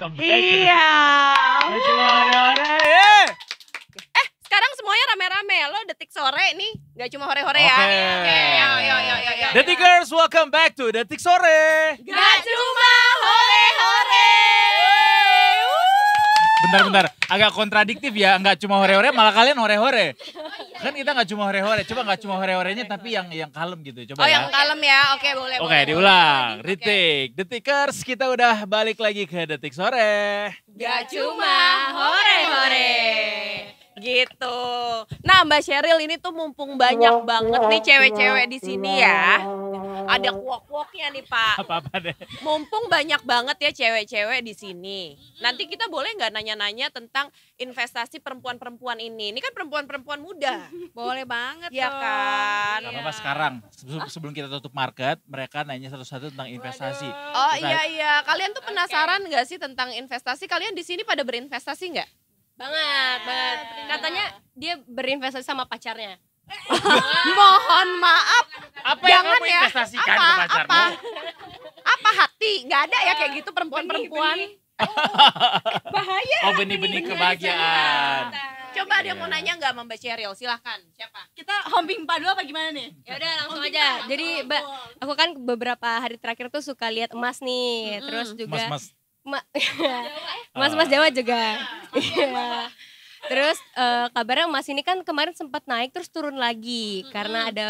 comeback. Iya. Eh, sekarang semuanya rame-rame. Lo detik sore nih, Gak cuma hore-hore ya. Oke. Ya, ya, ya, Detikers, welcome back to Detik Sore. Gak cuma hore-hore. Bentar-bentar, agak kontradiktif ya. Gak cuma hore-hore, malah kalian hore-hore. Kan kita nggak cuma hore-hore, coba nggak cuma hore-horenya tapi yang yang kalem gitu. Coba oh, ya. yang kalem ya. Oke, boleh. Oke, okay, diulang. Boleh. Retake. Detikers, kita udah balik lagi ke Detik Sore. Gak cuma hore-hore. Gitu. Nah, Mbak Sheryl ini tuh mumpung banyak banget nih cewek-cewek di sini ya. Ada kuok-kuoknya nih, Pak. Apa-apa deh. Mumpung banyak banget ya cewek-cewek di sini. Nanti kita boleh nggak nanya-nanya tentang investasi perempuan-perempuan ini? Ini kan perempuan-perempuan muda. Boleh banget Ya kan? Karena apa sekarang. Sebelum, kita tutup market, mereka nanya satu-satu tentang investasi. Oh Kita- iya iya, kalian tuh penasaran nggak sih tentang investasi? Kalian di sini pada berinvestasi nggak? Banget, banget dia berinvestasi sama pacarnya. Mohon maaf. Apa yang Jangan kamu ya. investasikan apa, ke pacarmu? Apa? hati? Gak ada ya kayak gitu perempuan-perempuan. Oh, bahaya. Oh benih-benih iya, kebahagiaan. Iya, iya. Coba dia mau nanya nggak Mbak Cheryl? Silahkan. Siapa? Kita homping padu apa gimana nih? Ya udah langsung aja. Jadi oh, Mbak, aku kan beberapa hari terakhir tuh suka lihat emas nih. Terus juga mas-mas mas-mas eh. Jawa juga terus uh, kabarnya emas ini kan kemarin sempat naik terus turun lagi mm -hmm. karena ada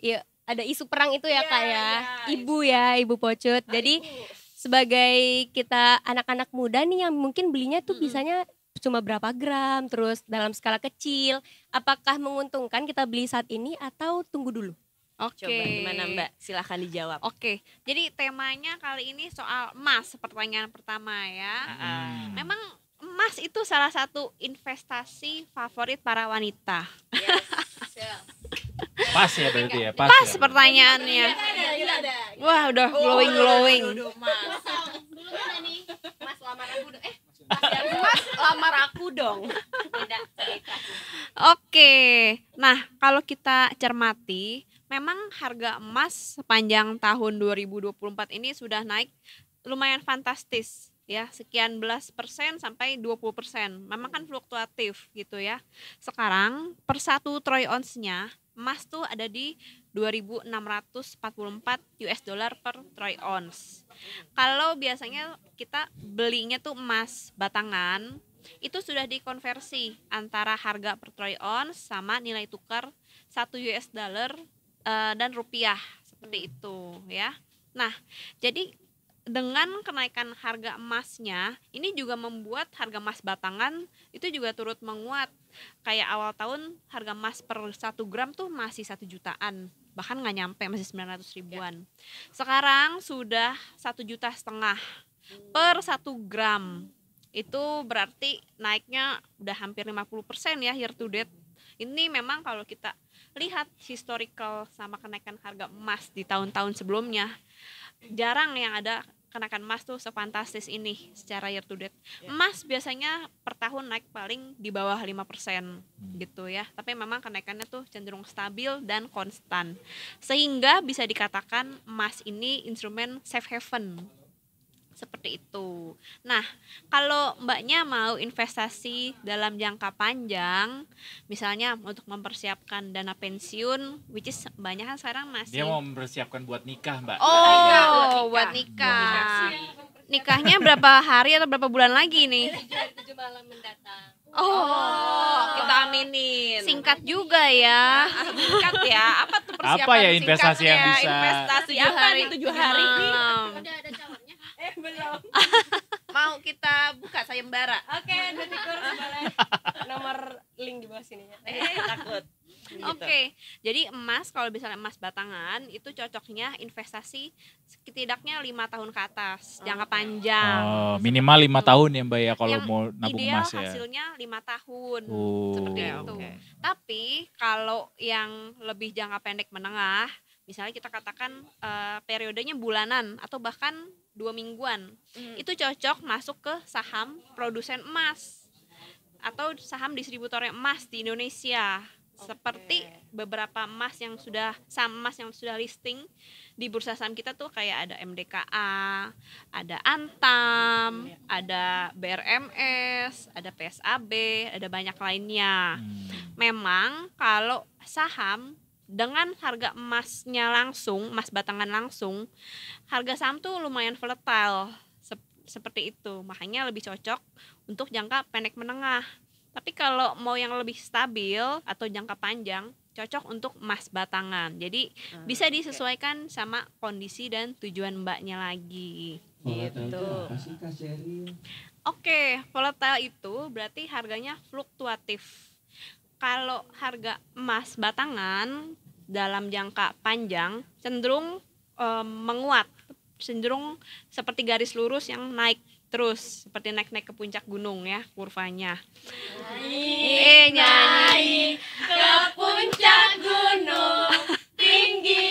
ya, ada isu perang itu ya yeah, kak ya, yeah, ibu ya ibu pocut. Ah, Jadi ibu. sebagai kita anak-anak muda nih yang mungkin belinya tuh mm -hmm. bisanya cuma berapa gram, terus dalam skala kecil, apakah menguntungkan kita beli saat ini atau tunggu dulu? Oke. Coba gimana Mbak? Silahkan dijawab. Oke. Jadi temanya kali ini soal emas, pertanyaan pertama ya. uh-uh. Memang emas itu salah satu investasi favorit para wanita. Yes. pas ya berarti ya, pas. Pas ya. pertanyaannya. Iya, iya, iya, Wah, udah oh, glowing glowing. Mas lamar aku dong. Eh, Oke. Nah, kalau kita cermati, memang harga emas sepanjang tahun 2024 ini sudah naik lumayan fantastis ya sekian belas persen sampai 20 persen memang kan hmm. fluktuatif gitu ya sekarang per satu troy ounce-nya emas tuh ada di 2.644 US dollar per troy ounce kalau biasanya kita belinya tuh emas batangan itu sudah dikonversi antara harga per troy ounce sama nilai tukar 1 US dollar uh, dan rupiah seperti hmm. itu ya nah jadi dengan kenaikan harga emasnya ini juga membuat harga emas batangan itu juga turut menguat kayak awal tahun harga emas per satu gram tuh masih satu jutaan bahkan nggak nyampe masih sembilan ratus ribuan ya. sekarang sudah satu juta setengah per satu gram itu berarti naiknya udah hampir 50% ya year to date ini memang kalau kita lihat historical sama kenaikan harga emas di tahun-tahun sebelumnya jarang yang ada kenakan emas tuh sefantastis ini secara year to date. Yeah. Emas biasanya per tahun naik paling di bawah 5% hmm. gitu ya. Tapi memang kenaikannya tuh cenderung stabil dan konstan. Sehingga bisa dikatakan emas ini instrumen safe haven seperti itu. Nah, kalau mbaknya mau investasi dalam jangka panjang, misalnya untuk mempersiapkan dana pensiun, which is banyak kan sekarang masih. Dia mau mempersiapkan buat nikah, mbak. Oh, iya. nikah. buat nikah. Buat nikah. Nikahnya berapa hari atau berapa bulan lagi nih? Tujuh malam mendatang. Oh, oh, kita aminin. Singkat juga ya. Singkat ya. Apa tuh persiapan Apa ya investasi yang bisa? Investasi apa nih tujuh hari nih? ada Eh, belum. Mau kita buka sayembara? Oke, okay, detik boleh. Nomor link di bawah sini ya. Eh, takut. Gitu. Oke, okay. jadi emas kalau misalnya emas batangan itu cocoknya investasi setidaknya lima tahun ke atas, jangka panjang. Oh, minimal lima tahun ya mbak ya kalau mau nabung ideal emas ya. hasilnya lima tahun oh. seperti itu. Tapi kalau yang lebih jangka pendek menengah, misalnya kita katakan uh, periodenya bulanan atau bahkan dua mingguan hmm. itu cocok masuk ke saham produsen emas atau saham distributor emas di Indonesia okay. seperti beberapa emas yang sudah saham emas yang sudah listing di bursa saham kita tuh kayak ada MDKA, ada Antam, iya. ada BRMS, ada PSAB, ada banyak lainnya. Hmm. Memang kalau saham dengan harga emasnya langsung, emas batangan langsung, harga saham tuh lumayan volatile sep seperti itu. Makanya lebih cocok untuk jangka pendek menengah. Tapi kalau mau yang lebih stabil atau jangka panjang, cocok untuk emas batangan. Jadi hmm, bisa disesuaikan okay. sama kondisi dan tujuan mbaknya lagi. gitu. Oke, okay, volatile itu berarti harganya fluktuatif kalau harga emas batangan dalam jangka panjang cenderung e, menguat, cenderung seperti garis lurus yang naik terus seperti naik-naik ke puncak gunung ya kurvanya. Naik, nyanyi. ke puncak gunung tinggi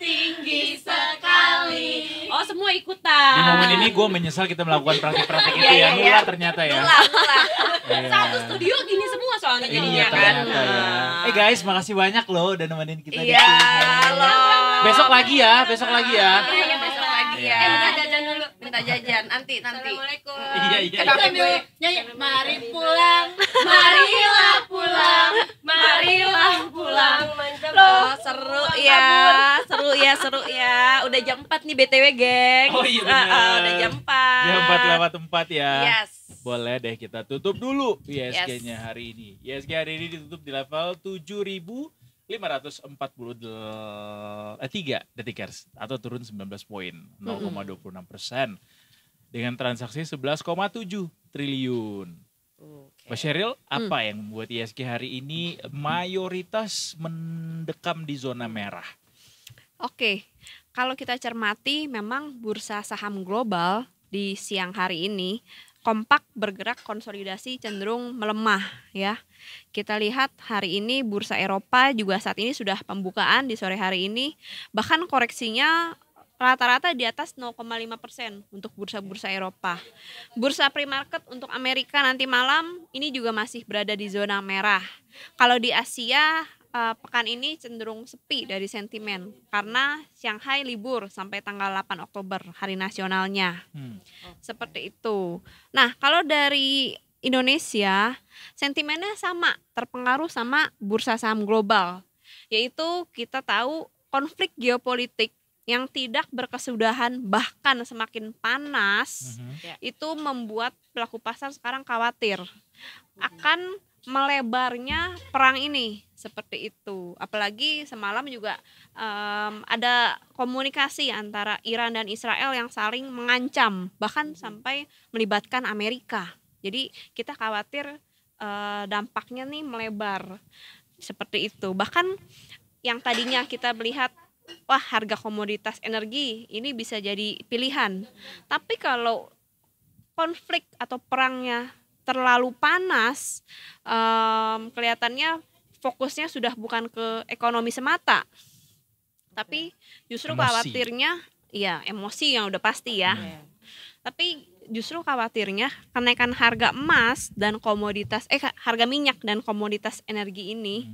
tinggi sekali. Oh, Oh semua ikutan. Di momen ini gue menyesal kita melakukan praktik-praktik itu iya, ya, iya, nula iya. ternyata ya. Nula, Satu studio gini semua soalnya jadinya kan. Ya. Nah. Eh guys, makasih banyak loh udah nemenin kita di sini. Iya Besok lagi ya, besok lagi ya. Iya besok lagi ya. Eh, minta jajan nanti nanti assalamualaikum iya iya sambil iya. nyanyi ya. mari pulang marilah pulang marilah pulang oh, seru ya seru ya seru ya udah jam 4 nih btw geng oh iya Uh, uh, udah jam 4 jam 4 lewat 4 ya yes boleh deh kita tutup dulu ISG-nya yes. hari ini. ISG hari ini ditutup di level 7000 543 eh detikers atau turun 19 poin 0,26 persen dengan transaksi 11,7 triliun. Okay. Mas Sheryl, hmm. apa hmm. yang membuat ISG hari ini mayoritas mendekam di zona merah? Oke, okay. kalau kita cermati memang bursa saham global di siang hari ini kompak bergerak konsolidasi cenderung melemah ya. Kita lihat hari ini bursa Eropa juga saat ini sudah pembukaan di sore hari ini bahkan koreksinya rata-rata di atas 0,5 persen untuk bursa-bursa Eropa. Bursa pre-market untuk Amerika nanti malam ini juga masih berada di zona merah. Kalau di Asia uh, pekan ini cenderung sepi dari sentimen karena Shanghai libur sampai tanggal 8 Oktober hari nasionalnya. Hmm. Seperti itu. Nah, kalau dari Indonesia sentimennya sama, terpengaruh sama bursa saham global. Yaitu kita tahu konflik geopolitik yang tidak berkesudahan bahkan semakin panas mm -hmm. Ya. itu membuat pelaku pasar sekarang khawatir hmm. akan melebarnya perang ini seperti itu. Apalagi semalam juga um, ada komunikasi antara Iran dan Israel yang saling mengancam, bahkan hmm. sampai melibatkan Amerika. Jadi kita khawatir uh, dampaknya nih melebar seperti itu. Bahkan yang tadinya kita melihat wah harga komoditas energi ini bisa jadi pilihan. Tapi kalau konflik atau perangnya terlalu panas um, kelihatannya fokusnya sudah bukan ke ekonomi semata tapi justru emosi. khawatirnya ya emosi yang udah pasti ya yeah. Hmm. tapi justru khawatirnya kenaikan harga emas dan komoditas eh harga minyak dan komoditas energi ini hmm.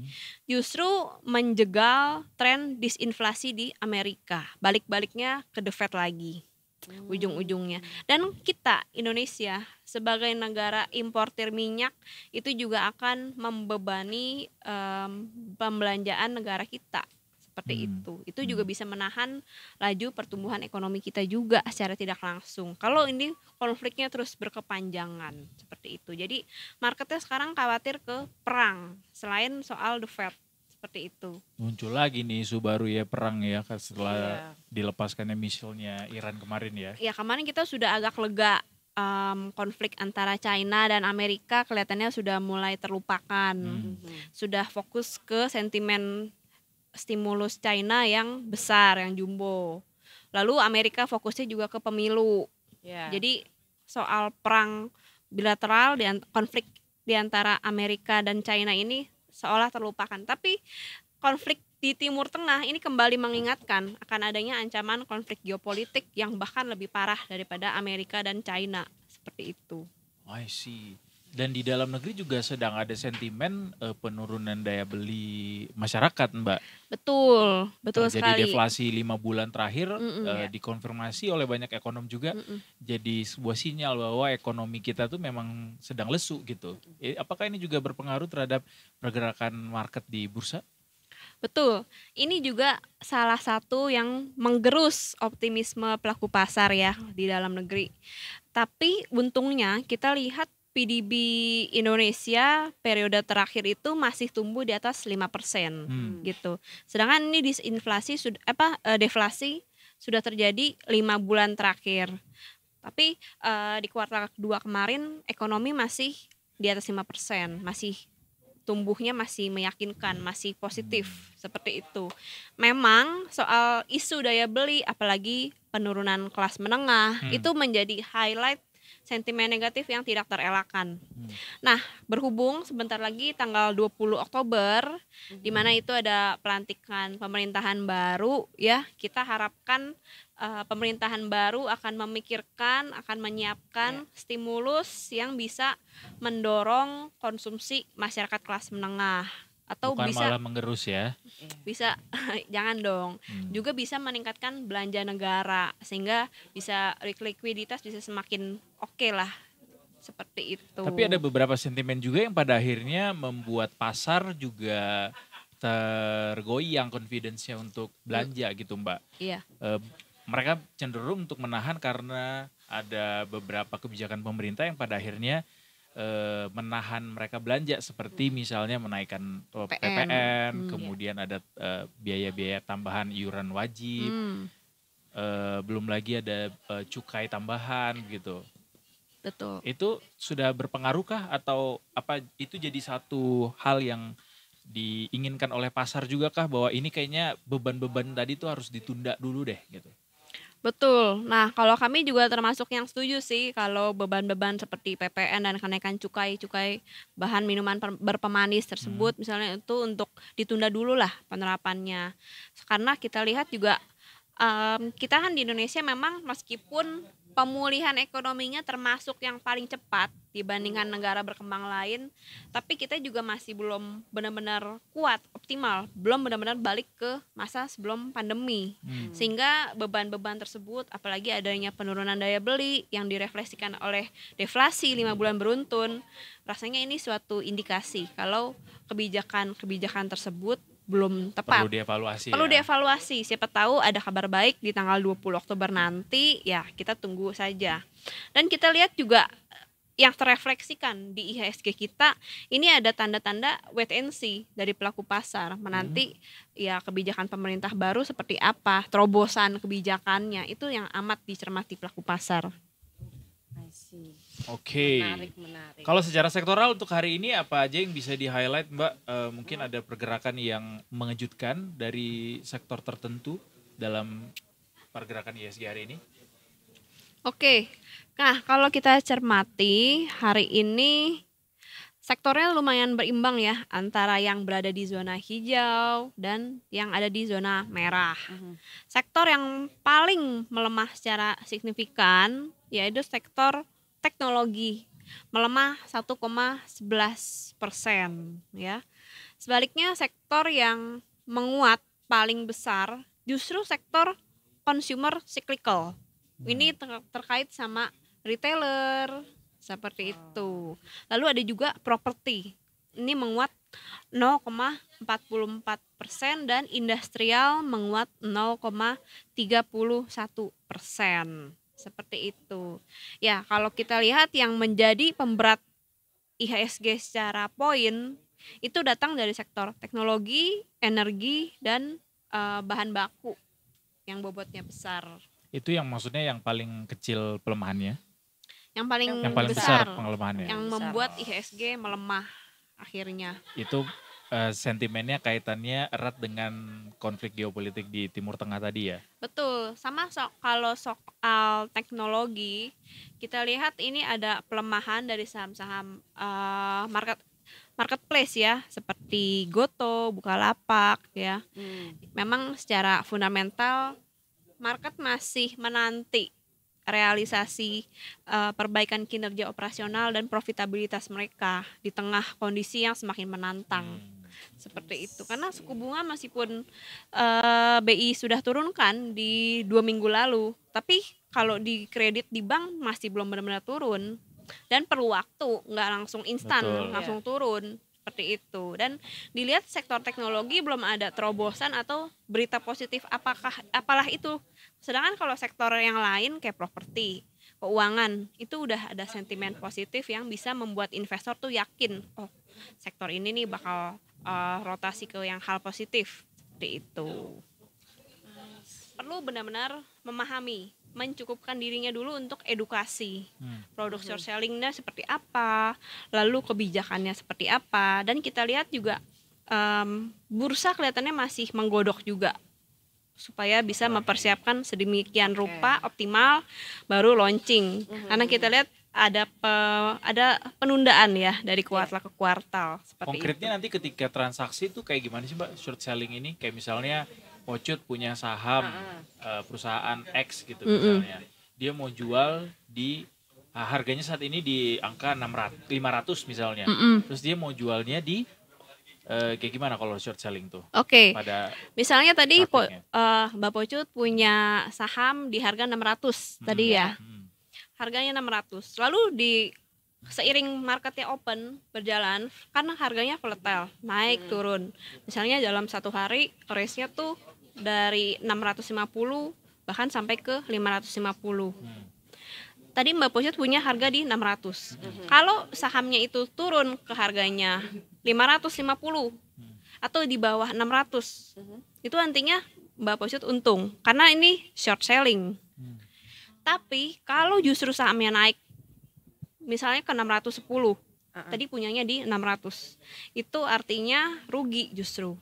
justru menjegal tren disinflasi di Amerika balik-baliknya ke the Fed lagi hmm. ujung-ujungnya. Dan kita Indonesia sebagai negara importer minyak itu juga akan membebani um, pembelanjaan negara kita seperti hmm. itu. Itu hmm. juga bisa menahan laju pertumbuhan ekonomi kita juga secara tidak langsung. Kalau ini konfliknya terus berkepanjangan seperti itu. Jadi marketnya sekarang khawatir ke perang selain soal the Fed seperti itu. Muncul lagi nih isu baru ya perang ya setelah yeah. dilepaskannya misilnya Iran kemarin ya. ya kemarin kita sudah agak lega um, konflik antara China dan Amerika kelihatannya sudah mulai terlupakan, hmm. sudah fokus ke sentimen stimulus China yang besar yang jumbo. Lalu Amerika fokusnya juga ke pemilu. Yeah. Jadi soal perang bilateral dan konflik di antara Amerika dan China ini seolah terlupakan. Tapi konflik di Timur Tengah ini kembali mengingatkan akan adanya ancaman konflik geopolitik yang bahkan lebih parah daripada Amerika dan China seperti itu. Oh, I see dan di dalam negeri juga sedang ada sentimen uh, penurunan daya beli masyarakat, Mbak. Betul, betul Terjadi sekali. Jadi deflasi lima bulan terakhir mm -mm, uh, ya. dikonfirmasi oleh banyak ekonom juga. Mm -mm. Jadi sebuah sinyal bahwa ekonomi kita tuh memang sedang lesu gitu. Mm -mm. Apakah ini juga berpengaruh terhadap pergerakan market di bursa? Betul. Ini juga salah satu yang menggerus optimisme pelaku pasar ya di dalam negeri. Tapi untungnya kita lihat PDB Indonesia periode terakhir itu masih tumbuh di atas 5% hmm. gitu. Sedangkan ini disinflasi sudah apa eh, deflasi sudah terjadi lima bulan terakhir. Tapi uh, di kuartal kedua kemarin ekonomi masih di atas 5%, masih tumbuhnya masih meyakinkan, masih positif hmm. seperti itu. Memang soal isu daya beli apalagi penurunan kelas menengah hmm. itu menjadi highlight sentimen negatif yang tidak terelakkan. Hmm. Nah, berhubung sebentar lagi tanggal 20 Oktober hmm. di mana itu ada pelantikan pemerintahan baru ya, kita harapkan uh, pemerintahan baru akan memikirkan, akan menyiapkan yeah. stimulus yang bisa mendorong konsumsi masyarakat kelas menengah atau Bukan bisa malah mengerus ya bisa jangan dong hmm. juga bisa meningkatkan belanja negara sehingga bisa likuiditas bisa semakin oke okay lah seperti itu tapi ada beberapa sentimen juga yang pada akhirnya membuat pasar juga tergoyang confidence-nya untuk belanja hmm. gitu mbak iya e, mereka cenderung untuk menahan karena ada beberapa kebijakan pemerintah yang pada akhirnya Eh, menahan mereka belanja seperti hmm. misalnya menaikkan PPN hmm, iya. kemudian iya. ada biaya eh, biaya-biaya tambahan iuran wajib hmm. Eh, belum lagi ada cukai tambahan gitu betul itu sudah berpengaruhkah atau apa itu jadi satu hal yang diinginkan oleh pasar juga kah bahwa ini kayaknya beban-beban tadi itu harus ditunda dulu deh gitu Betul. Nah, kalau kami juga termasuk yang setuju sih kalau beban-beban seperti PPN dan kenaikan cukai-cukai bahan minuman berpemanis tersebut hmm. misalnya itu untuk ditunda dulu lah penerapannya. Karena kita lihat juga um, kita kan di Indonesia memang meskipun pemulihan ekonominya termasuk yang paling cepat dibandingkan negara berkembang lain, tapi kita juga masih belum benar-benar kuat, optimal, belum benar-benar balik ke masa sebelum pandemi. Hmm. Sehingga beban-beban tersebut apalagi adanya penurunan daya beli yang direfleksikan oleh deflasi lima bulan beruntun, rasanya ini suatu indikasi kalau kebijakan-kebijakan tersebut belum tepat. Perlu dievaluasi. Perlu ya. dievaluasi. Siapa tahu ada kabar baik di tanggal 20 Oktober nanti, ya kita tunggu saja. Dan kita lihat juga eh, yang terefleksikan di IHSG kita ini ada tanda-tanda wait and see dari pelaku pasar menanti hmm. ya kebijakan pemerintah baru seperti apa terobosan kebijakannya itu yang amat dicermati pelaku pasar. I see. Oke. Menarik, menarik. Kalau secara sektoral untuk hari ini apa aja yang bisa di highlight Mbak? E, mungkin ada pergerakan yang mengejutkan dari sektor tertentu dalam pergerakan ISG hari ini? Oke. Nah kalau kita cermati hari ini sektornya lumayan berimbang ya antara yang berada di zona hijau dan yang ada di zona merah. Mhm. Sektor yang paling melemah secara signifikan yaitu sektor teknologi melemah 1,11 persen ya. Sebaliknya sektor yang menguat paling besar justru sektor consumer cyclical. Hmm. Ini ter terkait sama retailer seperti itu. Lalu ada juga properti. Ini menguat 0,44 persen dan industrial menguat 0,31 persen seperti itu. Ya, kalau kita lihat yang menjadi pemberat IHSG secara poin itu datang dari sektor teknologi, energi dan uh, bahan baku yang bobotnya besar. Itu yang maksudnya yang paling kecil pelemahannya? Yang paling yang paling besar, besar pelemahannya. Yang besar. membuat IHSG melemah akhirnya. Itu uh, sentimennya kaitannya erat dengan konflik geopolitik di Timur Tengah tadi ya. Betul, sama so kalau soal teknologi kita lihat ini ada pelemahan dari saham-saham uh, market marketplace ya seperti Goto, Bukalapak ya. Hmm. Memang secara fundamental market masih menanti realisasi uh, perbaikan kinerja operasional dan profitabilitas mereka di tengah kondisi yang semakin menantang. Hmm seperti itu karena suku bunga meskipun uh, eh, BI sudah turunkan di dua minggu lalu tapi kalau di kredit di bank masih belum benar-benar turun dan perlu waktu nggak langsung instan Betul. langsung iya. turun seperti itu dan dilihat sektor teknologi belum ada terobosan atau berita positif apakah apalah itu sedangkan kalau sektor yang lain kayak properti keuangan itu udah ada sentimen positif yang bisa membuat investor tuh yakin oh sektor ini nih bakal uh, rotasi ke yang hal positif di itu. Perlu benar-benar memahami, mencukupkan dirinya dulu untuk edukasi. Hmm. Produk short sellingnya seperti apa, lalu kebijakannya seperti apa, dan kita lihat juga um, bursa kelihatannya masih menggodok juga supaya bisa mempersiapkan sedemikian rupa okay. optimal baru launching. -hmm. Karena kita lihat ada pe, ada penundaan ya dari iya. kuartal ke kuartal seperti Konkretnya itu. nanti ketika transaksi itu kayak gimana sih Mbak short selling ini? Kayak misalnya Pocut punya saham uh, perusahaan X gitu mm misalnya. Dia mau jual di uh, harganya saat ini di angka 600 ratus misalnya. Mm -mm. Terus dia mau jualnya di Uh, kayak gimana kalau short selling tuh? Oke. Okay. Pada misalnya tadi po, uh, Mbak Pocut punya saham di harga 600 hmm. tadi mm-hmm. ya. Hmm harganya 600 lalu di seiring marketnya open berjalan karena harganya volatile naik hmm. turun misalnya dalam satu hari race nya tuh dari 650 bahkan sampai ke 550 hmm. tadi Mbak Poset punya harga di 600 hmm. kalau sahamnya itu turun ke harganya 550 hmm. atau di bawah 600 hmm. itu nantinya Mbak Poset untung karena ini short selling hmm tapi kalau justru sahamnya naik misalnya ke 610, uh -uh. tadi punyanya di 600. Itu artinya rugi justru.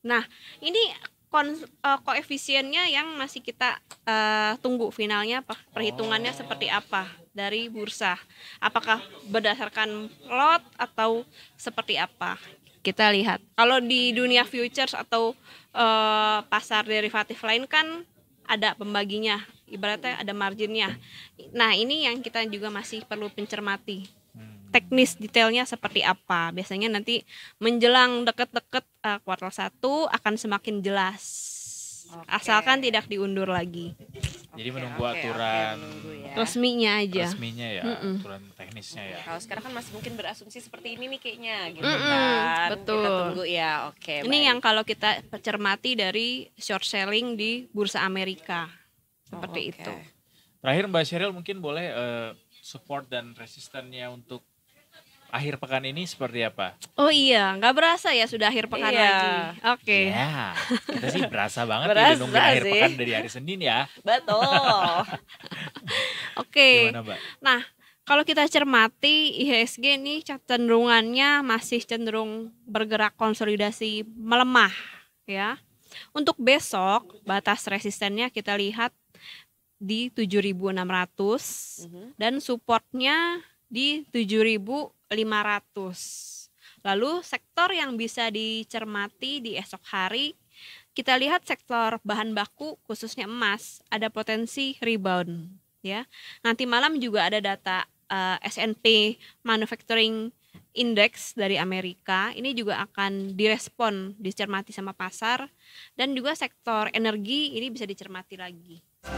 Nah, ini e, koefisiennya yang masih kita uh, tunggu finalnya perhitungannya oh. seperti apa dari bursa. Apakah berdasarkan lot atau seperti apa? Kita lihat. Kalau di dunia futures atau uh, pasar derivatif lain kan ada pembaginya ibaratnya ada marginnya. Nah, ini yang kita juga masih perlu pencermati. Hmm. Teknis detailnya seperti apa? Biasanya nanti menjelang deket-deket uh, kuartal satu akan semakin jelas. Okay. Asalkan tidak diundur lagi. Jadi menunggu okay, aturan okay, ya. resminya aja. Resminya ya, mm -mm. aturan teknisnya ya. Kalau sekarang kan masih mungkin berasumsi seperti ini nih kayaknya gitu mm -mm, kan. Betul. Kita tunggu ya. Oke. Okay, ini baik. yang kalau kita cermati dari short selling di bursa Amerika. Seperti oh, okay. itu. Terakhir Mbak Sheryl mungkin boleh uh, support dan resistennya untuk akhir pekan ini seperti apa? Oh iya, nggak berasa ya sudah akhir pekan iya. lagi. Oke. Okay. Ya, kita sih berasa banget berasa ya nungguin akhir pekan dari hari Senin ya. Betul. Oke. Okay. Gimana, Mbak? Nah, kalau kita cermati IHSG ini cenderungannya masih cenderung bergerak konsolidasi melemah ya. Untuk besok batas resistennya kita lihat di 7.600 mm -hmm. dan supportnya di 7.500. Lalu sektor yang bisa dicermati di esok hari kita lihat sektor bahan baku khususnya emas ada potensi rebound ya. Nanti malam juga ada data uh, eh, S&P manufacturing indeks dari Amerika ini juga akan direspon dicermati sama pasar dan juga sektor energi ini bisa dicermati lagi.